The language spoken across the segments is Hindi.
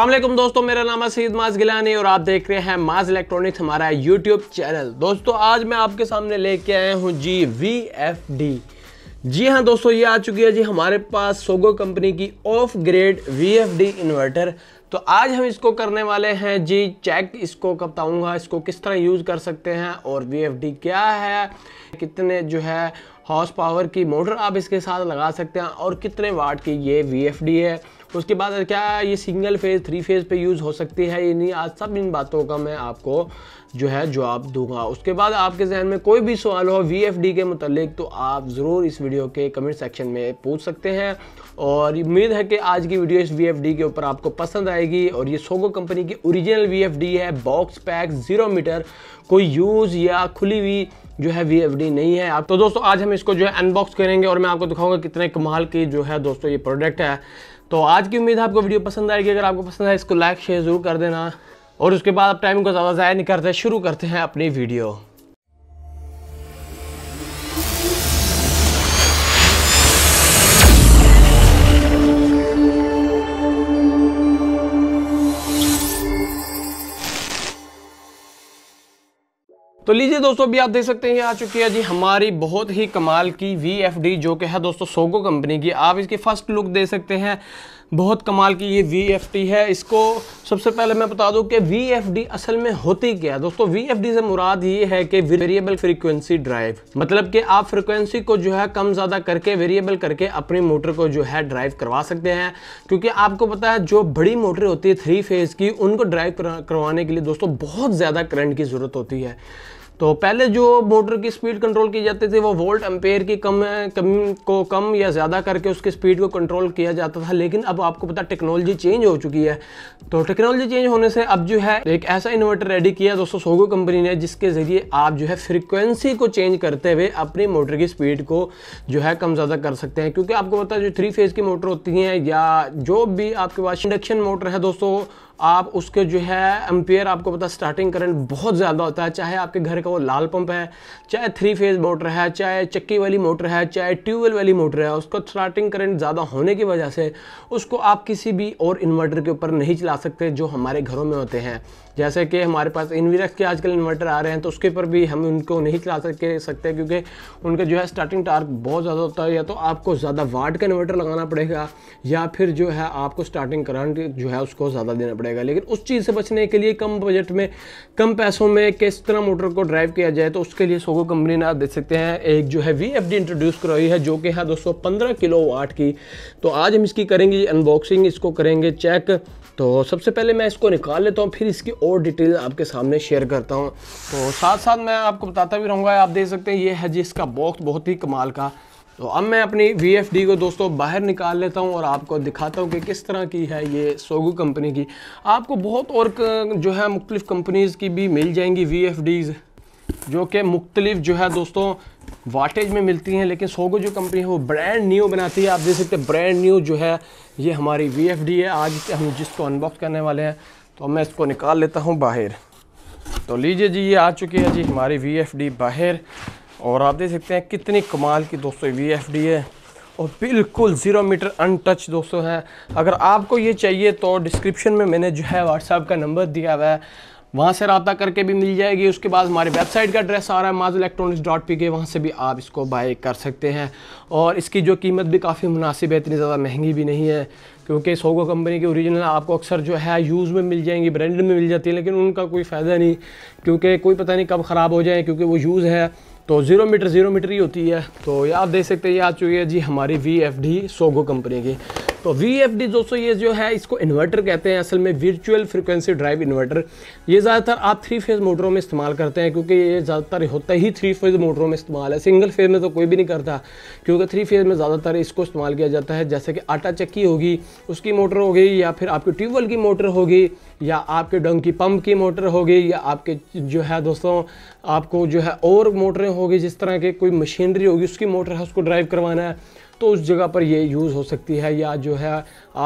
अल्लाह दोस्तों मेरा नाम है सईद माज गिलानी और आप देख रहे हैं माज इलेक्ट्रॉनिक्स हमारा यूट्यूब चैनल दोस्तों आज मैं आपके सामने लेके आया हूँ जी वी एफ डी जी हाँ दोस्तों ये आ चुकी है जी हमारे पास सोगो कंपनी की off grade V F D inverter तो आज हम इसको करने वाले हैं जी चेक इसको कब बताऊँगा इसको किस तरह यूज़ कर सकते हैं और वी एफ डी क्या है कितने जो है हॉर्स पावर की मोटर आप इसके साथ लगा सकते हैं और कितने वाट की ये वी एफ डी है उसके बाद क्या ये सिंगल फेज़ थ्री फेज़ पे यूज़ हो सकती है नहीं आज सब इन बातों का मैं आपको जो है जवाब दूंगा उसके बाद आपके जहन में कोई भी सवाल हो वी के मतलब तो आप ज़रूर इस वीडियो के कमेंट सेक्शन में पूछ सकते हैं और उम्मीद है कि आज की वीडियो इस वी के ऊपर आपको पसंद आएगी और ये सोगो कंपनी की ओरिजिनल वी है बॉक्स पैक ज़ीरो मीटर कोई यूज़ या खुली हुई जो है वी नहीं है आप तो दोस्तों आज हम इसको जो है अनबॉक्स करेंगे और मैं आपको दिखाऊंगा कितने कमाल की जो है दोस्तों ये प्रोडक्ट है तो आज की उम्मीद है आपको वीडियो पसंद आएगी अगर आपको पसंद आए इसको लाइक शेयर जरूर कर देना और उसके बाद आप टाइम को ज़्यादा ज़ाया नहीं करते शुरू करते हैं अपनी वीडियो तो लीजिए दोस्तों अभी आप देख सकते हैं आ चुकी है जी हमारी बहुत ही कमाल की वी जो कि है दोस्तों सोगो कंपनी की आप इसकी फर्स्ट लुक दे सकते हैं बहुत कमाल की ये वी है इसको सबसे पहले मैं बता दूं कि वी असल में होती क्या है दोस्तों वी से मुराद ये है कि वेरिएबल फ्रीक्वेंसी ड्राइव मतलब कि आप फ्रीक्वेंसी को जो है कम ज़्यादा करके वेरिएबल करके अपनी मोटर को जो है ड्राइव करवा सकते हैं क्योंकि आपको पता है जो बड़ी मोटर होती है थ्री फेज़ की उनको ड्राइव करवाने के लिए दोस्तों बहुत ज़्यादा करंट की ज़रूरत होती है तो पहले जो मोटर की स्पीड कंट्रोल की जाती थी वो वोल्ट एम्पेयर की कम कम को कम या ज़्यादा करके उसकी स्पीड को कंट्रोल किया जाता था लेकिन अब आपको पता टेक्नोलॉजी चेंज हो चुकी है तो टेक्नोलॉजी चेंज होने से अब जो है एक ऐसा इन्वर्टर रेडी किया दोस्तों सोगो कंपनी ने जिसके ज़रिए आप जो है फ्रिक्वेंसी को चेंज करते हुए अपनी मोटर की स्पीड को जो है कम ज़्यादा कर सकते हैं क्योंकि आपको पता है जो थ्री फेज़ की मोटर होती हैं या जो भी आपके पास इंडक्शन मोटर है दोस्तों आप उसके जो है एम्पेयर आपको पता स्टार्टिंग करंट बहुत ज़्यादा होता है चाहे आपके घर का वो लाल पंप है चाहे थ्री फेज मोटर है चाहे चक्की वाली मोटर है चाहे ट्यूबवेल वाली मोटर है उसका स्टार्टिंग करंट ज़्यादा होने की वजह से उसको आप किसी भी और इन्वर्टर के ऊपर नहीं चला सकते जो हमारे घरों में होते हैं जैसे कि हमारे पास इनविरक्स के आजकल इन्वर्टर आ रहे हैं तो उसके पर भी हम उनको नहीं चला सके सकते क्योंकि उनका जो है स्टार्टिंग टार्क बहुत ज़्यादा होता है या तो आपको ज़्यादा वाट का इन्वर्टर लगाना पड़ेगा या फिर जो है आपको स्टार्टिंग करंट जो है उसको ज़्यादा देना पड़ेगा लेकिन उस चीज़ से बचने के लिए कम बजट में कम पैसों में किस तरह मोटर को ड्राइव किया जाए तो उसके लिए सोगो कंपनी ने आप देख सकते हैं एक जो है वी एफ डी इंट्रोड्यूस करवाई है जो कि है दो सौ पंद्रह किलो वाट की तो आज हम इसकी करेंगे अनबॉक्सिंग इसको करेंगे चेक तो सबसे पहले मैं इसको निकाल लेता हूँ फिर इसकी और डिटेल आपके सामने शेयर करता हूँ तो साथ साथ मैं आपको बताता भी रहूँगा आप देख सकते हैं ये है जी इसका बॉक्स बहुत ही कमाल का तो अब मैं अपनी वी को दोस्तों बाहर निकाल लेता हूँ और आपको दिखाता हूँ कि किस तरह की है ये सोगो कंपनी की आपको बहुत और जो है मुख्तलिफ़ कंपनीज़ की भी मिल जाएंगी वी जो कि मुख्तलिफ जो है दोस्तों वाटेज में मिलती हैं लेकिन सोगो जो कंपनी है वो ब्रांड न्यू बनाती है आप देख सकते हैं ब्रांड न्यू जो है ये हमारी वी एफ डी है आज हम जिसको अनबॉक्स करने वाले हैं तो मैं इसको निकाल लेता हूँ बाहर तो लीजिए जी ये आ चुकी है जी हमारी वी एफ डी बाहर और आप देख सकते हैं कितनी कमाल की दोस्तों वी एफ डी है और बिल्कुल ज़ीरो मीटर अनटच दोस्तों है अगर आपको ये चाहिए तो डिस्क्रिप्शन में मैंने जो है व्हाट्सएप का नंबर दिया हुआ है वहाँ से रबा करके भी मिल जाएगी उसके बाद हमारे वेबसाइट का एड्रेस आ रहा है माज इलेक्ट्रॉनिक्स डॉट पी के वहाँ से भी आप इसको बाय कर सकते हैं और इसकी जो कीमत भी काफ़ी मुनासिब है इतनी ज़्यादा महंगी भी नहीं है क्योंकि सोगो कंपनी की ओरिजिनल आपको अक्सर जो है यूज़ में मिल जाएंगी ब्रांड में मिल जाती है लेकिन उनका कोई फ़ायदा नहीं क्योंकि कोई पता नहीं कब ख़राब हो जाए क्योंकि वो यूज़ है तो ज़ीरो मीटर ज़ीरो मीटर ही होती है तो ये आप देख सकते हैं ये आ चुकी है जी हमारी V F D Sogo company की तो वी एफ डी दोस्तों ये जो है इसको इन्वर्टर कहते हैं असल में वर्चुअल फ्रिक्वेंसी ड्राइव इन्वर्टर ये ज़्यादातर आप थ्री फेज़ मोटरों में इस्तेमाल करते हैं क्योंकि ये ज़्यादातर होता ही थ्री फेज़ मोटरों में इस्तेमाल है सिंगल फेज़ में तो कोई भी नहीं करता क्योंकि थ्री फेज़ में ज़्यादातर इसको इस्तेमाल किया जाता है जैसे कि आटा चक्की होगी उसकी मोटर हो गई या फिर आपकी ट्यूबवेल की मोटर होगी या आपके डंकी पंप की मोटर होगी या आपके जो है दोस्तों आपको जो है और मोटरें होगी जिस तरह के कोई मशीनरी होगी उसकी मोटर है उसको ड्राइव करवाना है तो उस जगह पर ये यूज़ हो सकती है या जो है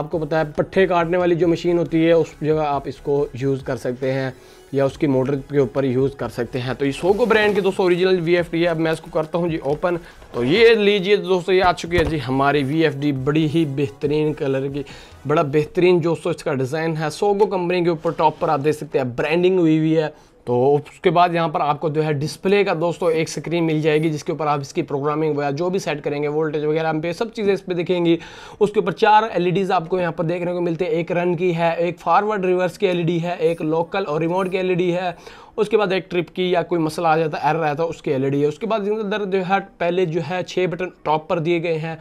आपको पता है पट्ठे काटने वाली जो मशीन होती है उस जगह आप इसको यूज़ कर सकते हैं या उसकी मोटर के ऊपर यूज़ कर सकते हैं तो ये सोगो ब्रांड की दोस्तों ओरिजिनल वी है अब मैं इसको करता हूँ जी ओपन तो ये लीजिए दोस्तों ये आ चुकी है जी हमारी वी बड़ी ही बेहतरीन कलर की बड़ा बेहतरीन जो दोस्तों इसका डिज़ाइन है सोगो कंपनी के ऊपर टॉप पर आप देख सकते हैं ब्रांडिंग हुई हुई है तो उसके बाद यहाँ पर आपको जो है डिस्प्ले का दोस्तों एक स्क्रीन मिल जाएगी जिसके ऊपर आप इसकी प्रोग्रामिंग वगैरह जो भी सेट करेंगे वोल्टेज वगैरह हम पे सब चीज़ें इस पर दिखेंगी उसके ऊपर चार एलईडीज़ e आपको यहाँ पर देखने को मिलते हैं एक रन की है एक फॉरवर्ड रिवर्स की एलईडी e है एक लोकल और रिमोट के एलईडी है उसके बाद एक ट्रिप की या कोई मसला आ जाता है एरर आया है उसके एल e है उसके बाद इसके अंदर जो है पहले जो है छः बटन टॉप पर दिए गए हैं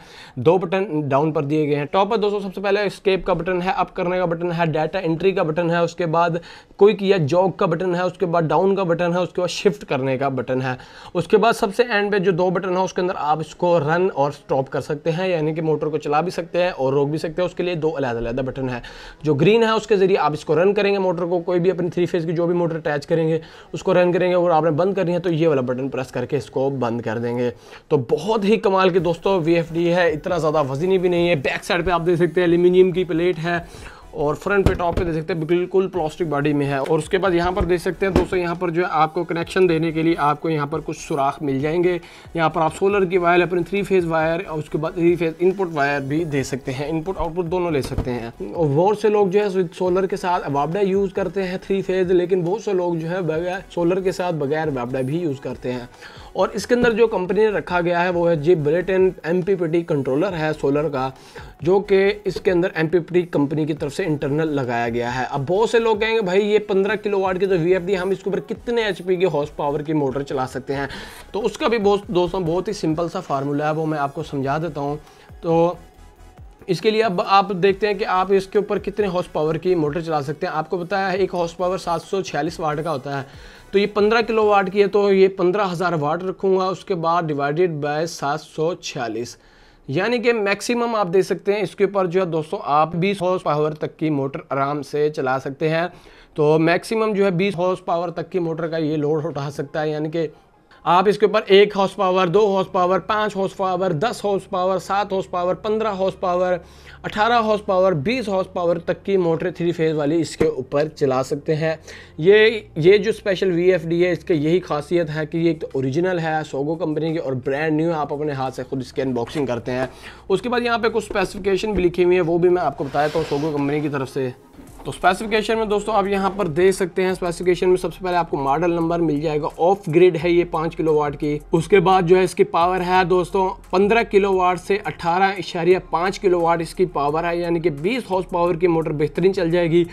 दो बटन डाउन पर दिए गए हैं टॉप पर दोस्तों सबसे पहले स्केप का बटन है अप करने का बटन है डाटा एंट्री का बटन है उसके बाद क्विक या जॉग का बटन है उसके बाद डाउन का बटन है उसके बाद शिफ्ट करने का बटन है उसके बाद सबसे एंड पे जो दो बटन है उसके अंदर आप इसको रन और स्टॉप कर सकते हैं यानी कि मोटर को चला भी सकते हैं और रोक भी सकते हैं उसके लिए दो अलग अलग बटन है जो ग्रीन है उसके ज़रिए आप इसको रन करेंगे मोटर को कोई भी अपनी थ्री फेज की जो भी मोटर अटैच करेंगे उसको रन करेंगे और आपने बंद करनी है तो ये वाला बटन प्रेस करके इसको बंद कर देंगे तो बहुत ही कमाल के दोस्तों वी है इतना ज़्यादा वजनी भी नहीं है बैक साइड पर आप देख सकते हैं एल्यूमिनियम की प्लेट है और फ्रंट पे टॉप पे देख सकते हैं बिल्कुल प्लास्टिक बॉडी में है और उसके बाद यहाँ पर देख सकते हैं दोस्तों यहाँ पर जो है आपको कनेक्शन देने के लिए आपको यहाँ पर कुछ सुराख मिल जाएंगे यहाँ पर आप सोलर की वायर अपने थ्री फेज वायर और उसके बाद थ्री फेज इनपुट वायर भी दे सकते हैं इनपुट आउटपुट दोनों ले सकते हैं और बहुत से लोग जो है सोलर के साथ वापडा यूज़ करते हैं थ्री फेज लेकिन बहुत से लोग जो है बगैर सोलर के साथ बगैर वापडा भी यूज़ करते हैं और इसके अंदर जो कंपनी ने रखा गया है वो है जी ब्रेट एंड एम कंट्रोलर है सोलर का जो कि इसके अंदर एम कंपनी की तरफ से इंटरनल लगाया गया है अब बहुत से लोग कहेंगे भाई ये 15 वाट की जो वी दी हम इसके ऊपर कितने एच पी की हॉर्स पावर की मोटर चला सकते हैं तो उसका भी बहुत दोस्तों बहुत ही सिंपल सा फार्मूला है वो मैं आपको समझा देता हूँ तो इसके लिए अब आप देखते हैं कि आप इसके ऊपर कितने हॉर्स पावर की मोटर चला सकते हैं आपको बताया है एक हॉर्स पावर सात सौ छियालीस वाट का होता है तो ये पंद्रह किलो वाट की है तो ये पंद्रह हज़ार वाट रखूँगा उसके बाद डिवाइडेड बाय सात सौ छियालीस यानी कि मैक्सिमम आप दे सकते हैं इसके ऊपर जो है दोस्तों आप 20 हॉर्स पावर तक की मोटर आराम से चला सकते हैं तो मैक्सिमम जो है 20 हॉर्स पावर तक की मोटर का ये लोड उठा सकता है यानी कि आप इसके ऊपर एक हाउस पावर दो हाउस पावर पाँच हाउस पावर दस हाउस पावर सात हाउस पावर पंद्रह हाउस पावर अठारह हाउस पावर बीस हाउस पावर तक की मोटर थ्री फेज़ वाली इसके ऊपर चला सकते हैं ये ये जो स्पेशल वी एफ डी है इसके यही खासियत है कि ये एक तो ओरिजिनल है सोगो कंपनी की और ब्रांड न्यू आप अपने हाथ से खुद इसकी अनबॉक्सिंग करते हैं उसके बाद यहाँ पर कुछ स्पेसिफिकेशन भी लिखी हुई है वो भी मैं आपको बताया था हूँ सोगो कंपनी की तरफ से तो स्पेसिफिकेशन में दोस्तों आप यहाँ पर देख सकते हैं स्पेसिफिकेशन में सबसे पहले आपको मॉडल नंबर मिल जाएगा ऑफ ग्रिड है ये पांच किलो वाट की उसके बाद जो है इसकी पावर है दोस्तों पंद्रह किलो वाट से अठारह इशारिया पांच किलो वाट इसकी पावर है यानी कि बीस हॉर्स पावर की मोटर बेहतरीन चल जाएगी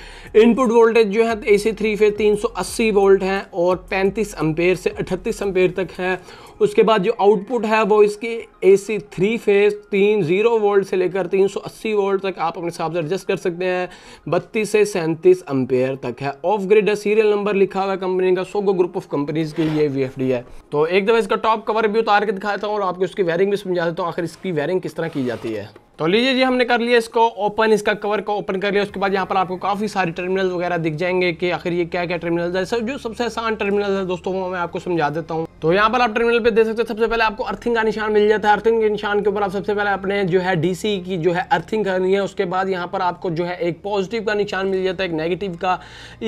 इनपुट वोल्टेज जो है ए सी थ्री फेज तीन सौ अस्सी वोल्ट है और पैंतीस अम्पेयर से अठतीस अम्पेयर तक है उसके बाद जो आउटपुट है वो इसकी सी थ्री फेज तीन जीरो वोल्ट से लेकर तीन सौ अस्सी वोल्ट तक आप अपने हिसाब से एडजस्ट कर सकते हैं बत्तीस से सैंतीस अम्पेयर तक है ऑफ ग्रिड है सीरियल नंबर लिखा हुआ कंपनी का सोगो ग्रुप ऑफ कंपनीज के लिए वी एफ डी है तो एक दफ़ा इसका टॉप कवर भी उतार के दिखाता हूँ और आपको उसकी वायरिंग भी समझा देता हूँ आखिर इसकी वायरिंग किस तरह की जाती है तो लीजिए जी हमने कर लिया इसको ओपन इसका कवर को ओपन कर लिया उसके बाद यहाँ पर आपको काफ़ी सारे टर्मिनल वगैरह दिख जाएंगे कि आखिर ये क्या क्या टर्मिनल है सब जो सबसे आसान टर्मिनल है दोस्तों वो मैं आपको समझा देता हूँ तो यहाँ पर आप टर्मिनल पे देख सकते हो सबसे पहले आपको अर्थिंग का निशान मिल जाता है अर्थिंग के निशान के ऊपर आप सबसे पहले अपने जो है डीसी की जो है अर्थिंग करनी है उसके बाद यहाँ पर आपको जो है एक पॉजिटिव का निशान मिल जाता है एक नेगेटिव का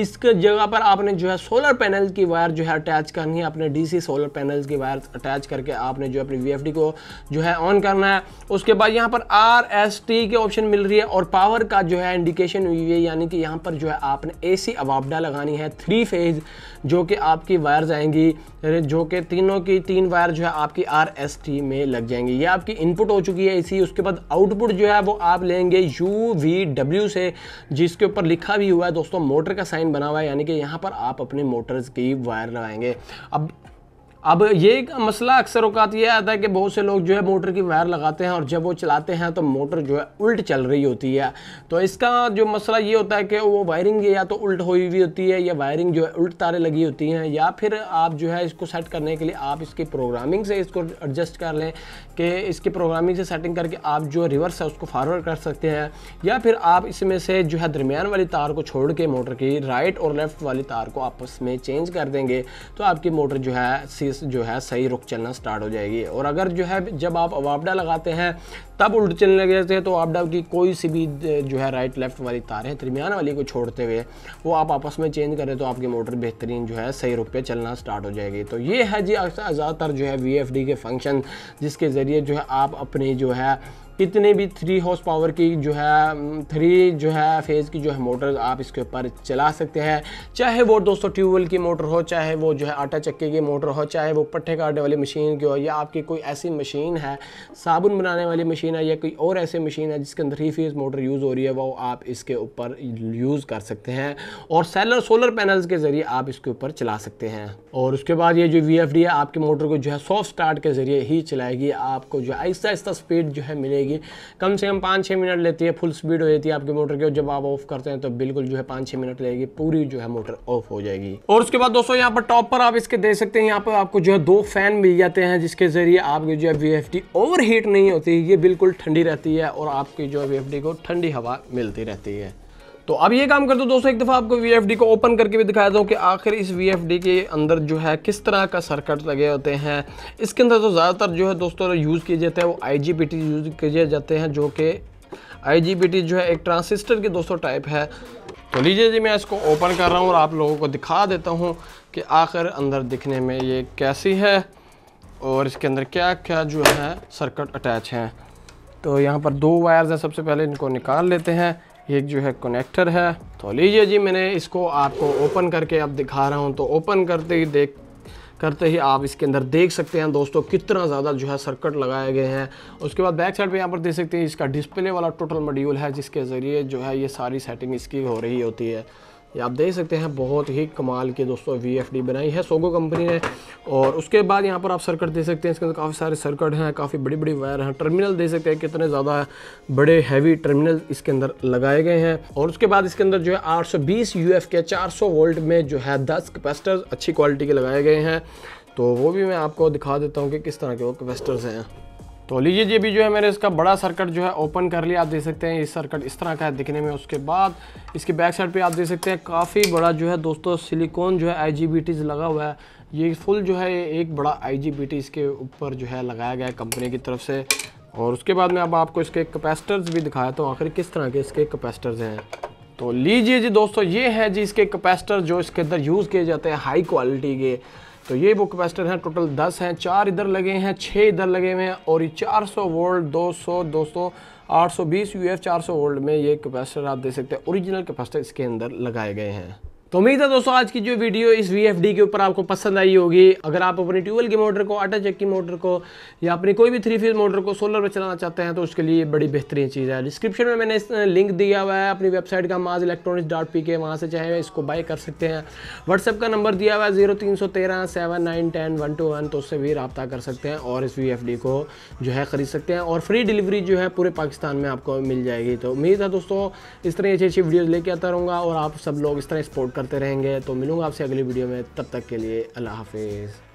इसके जगह पर आपने जो है सोलर पैनल की वायर जो है अटैच करनी है अपने डी सोलर पैनल की वायर अटैच करके आपने जो है अपनी वी को जो है ऑन करना है उसके बाद यहाँ पर आ आर एस टी के ऑप्शन मिल रही है और पावर का जो है इंडिकेशन हुई है यानी कि यहाँ पर जो है आपने ए सी अवाबडा लगानी है थ्री फेज जो कि आपकी वायर आएंगी जो कि तीनों की तीन वायर जो है आपकी आर एस टी में लग जाएंगी ये आपकी इनपुट हो चुकी है इसी उसके बाद आउटपुट जो है वो आप लेंगे यू वी डब्ल्यू से जिसके ऊपर लिखा भी हुआ है दोस्तों मोटर का साइन बना हुआ है यानी कि यहाँ पर आप अपने मोटर्स की वायर लगाएंगे अब अब ये एक मसला अक्सर अवकात यह आता है कि बहुत से लोग जो है मोटर की वायर लगाते हैं और जब वो चलाते हैं तो मोटर जो है उल्ट चल रही होती है तो इसका जो मसला ये होता है कि वो वायरिंग या तो उल्ट हुई हुई होती है या वायरिंग जो है उल्ट तारे लगी होती हैं या फिर आप जो है इसको सेट करने के लिए आप इसकी प्रोग्रामिंग से इसको एडजस्ट कर लें कि इसकी प्रोग्रामिंग से सेटिंग करके आप जो रिवर्स है उसको फारवर्ड कर सकते हैं या फिर आप इसमें से जो है दरमियान वाली तार को छोड़ के मोटर की राइट और लेफ़्ट वाली तार को आपस में चेंज कर देंगे तो आपकी मोटर जो है चीज़ जो है सही रुख चलना स्टार्ट हो जाएगी और अगर जो है जब आप वापडा लगाते हैं तब उल्ट चलने लगे हैं तो आपडा की कोई सी भी जो है राइट लेफ्ट वाली तारें दरमियान वाली को छोड़ते हुए वो आप आपस में चेंज करें तो आपकी मोटर बेहतरीन जो है सही रुख पर चलना स्टार्ट हो जाएगी तो ये है जी ज़्यादातर जो है वी के फंक्शन जिसके ज़रिए जो है आप अपनी जो है कितने भी थ्री हाउस पावर की जो है थ्री जो है फेज़ की जो है मोटर आप इसके ऊपर चला सकते हैं चाहे वो दोस्तों ट्यूबवेल की मोटर हो चाहे वो जो है आटा चक्के की मोटर हो चाहे वो पट्ठे काटने वाली मशीन की हो या आपकी कोई ऐसी मशीन है साबुन बनाने वाली मशीन है या कोई और ऐसी मशीन है जिसके अंदर थ्री फेज़ मोटर यूज़ हो रही है वो आप इसके ऊपर यूज़ कर सकते हैं और सेलर सोलर पैनल्स के ज़रिए आप इसके ऊपर चला सकते हैं और उसके बाद ये जो वी है आपकी मोटर को जो है सॉफ्ट स्टार्ट के ज़रिए ही चलाएगी आपको जो है आहिस्ता आहिस्ता स्पीड जो है मिलेगी जाएगी कम से कम पाँच छः मिनट लेती है फुल स्पीड हो जाती है आपकी मोटर की जब आप ऑफ करते हैं तो बिल्कुल जो है पाँच छः मिनट लेगी पूरी जो है मोटर ऑफ हो जाएगी और उसके बाद दोस्तों यहाँ पर टॉप पर आप इसके देख सकते हैं यहाँ पर आपको जो है दो फैन मिल जाते हैं जिसके जरिए आपकी जो है वी एफ ओवर हीट नहीं होती ये बिल्कुल ठंडी रहती है और आपकी जो है वी को ठंडी हवा मिलती रहती है तो अब ये काम करते हो दोस्तों एक दफ़ा आपको वी को ओपन करके भी दिखाया दूँ कि आखिर इस वी के अंदर जो है किस तरह का सर्किट लगे होते हैं इसके अंदर तो ज़्यादातर जो है दोस्तों यूज़ किए जाते हैं वो आई यूज़ किए जाते हैं जो कि आई जो है एक ट्रांसिस्टर के दोस्तों टाइप है तो लीजिए जी मैं इसको ओपन कर रहा हूँ और आप लोगों को दिखा देता हूँ कि आखिर अंदर दिखने में ये कैसी है और इसके अंदर क्या क्या जो है सर्किट अटैच हैं तो यहाँ पर दो वायर्स हैं सबसे पहले इनको निकाल लेते हैं ये जो है कनेक्टर है तो लीजिए जी मैंने इसको आपको ओपन करके अब दिखा रहा हूँ तो ओपन करते ही देख करते ही आप इसके अंदर देख सकते हैं दोस्तों कितना ज़्यादा जो है सर्किट लगाए गए हैं उसके बाद बैक साइड पे यहाँ पर देख सकते हैं इसका डिस्प्ले वाला टोटल मॉड्यूल है जिसके ज़रिए जो है ये सारी सेटिंग इसकी हो रही होती है ये आप देख सकते हैं बहुत ही कमाल की दोस्तों वी बनाई है सोगो कंपनी ने और उसके बाद यहाँ पर आप सर्कट दे सकते हैं इसके अंदर काफ़ी सारे सर्कट हैं काफ़ी बड़ी बड़ी वायर हैं टर्मिनल दे सकते हैं कितने ज़्यादा बड़े हैवी टर्मिनल इसके अंदर लगाए गए हैं और उसके बाद इसके अंदर जो है आठ सौ के चार वोल्ट में जो है दस कैपेसिटर्स अच्छी क्वालिटी के लगाए गए हैं तो वो भी मैं आपको दिखा देता हूँ कि किस तरह के वो कैपेसिटर्स हैं तो लीजिए जी भी जो है मैंने इसका बड़ा सर्कट जो है ओपन कर लिया आप देख सकते हैं ये सर्कट इस तरह का है दिखने में उसके बाद इसके बैक साइड पे आप देख सकते हैं काफ़ी बड़ा जो है दोस्तों सिलिकॉन जो है आई लगा हुआ है ये फुल जो है एक बड़ा आई इसके ऊपर जो है लगाया गया है कंपनी की तरफ से और उसके बाद में अब आपको इसके कैपेसिटर्स भी दिखाया तो आखिर किस तरह के इसके कैपेसिटर्स हैं तो लीजिए जी दोस्तों ये है जी इसके कैपेसिटर जो इसके अंदर यूज़ किए जाते हैं हाई क्वालिटी के तो ये वो कैपेसिटर हैं टोटल दस हैं चार इधर लगे हैं छः इधर लगे हुए हैं और ये चार सौ वोल्ट दो सौ दो सौ आठ सौ बीस यू एफ चार सौ वोल्ट में ये कैपेसिटर आप दे सकते हैं ओरिजिनल कैपेसिटर इसके अंदर लगाए गए हैं तो उम्मीद है दोस्तों आज की जो वीडियो इस वी के ऊपर आपको पसंद आई होगी अगर आप अपनी ट्यूबवेल की मोटर को आटा चेक की मोटर को या अपनी कोई भी थ्री फेज मोटर को सोलर पर चलाना चाहते हैं तो उसके लिए बड़ी बेहतरीन चीज़ है डिस्क्रिप्शन में मैंने इस लिंक दिया हुआ है अपनी वेबसाइट का माज इलेक्ट्रॉनिक्स डॉट पी के वहाँ से चाहे इसको बाई कर सकते हैं व्हाट्सअप का नंबर दिया हुआ है जीरो तीन सौ तेरह seven nine ten one two one तो उससे भी रबता कर सकते हैं और इस वी को जो है ख़रीद सकते हैं और फ्री डिलीवरी जो है पूरे पाकिस्तान में आपको मिल जाएगी तो उम्मीद है दोस्तों इस तरह अच्छी अच्छी वीडियोज़ लेके आता रहूँगा और आप सब लोग इस तरह सपोर्ट करते रहेंगे तो मिलूंगा आपसे अगली वीडियो में तब तक के लिए अल्लाह हाफिज़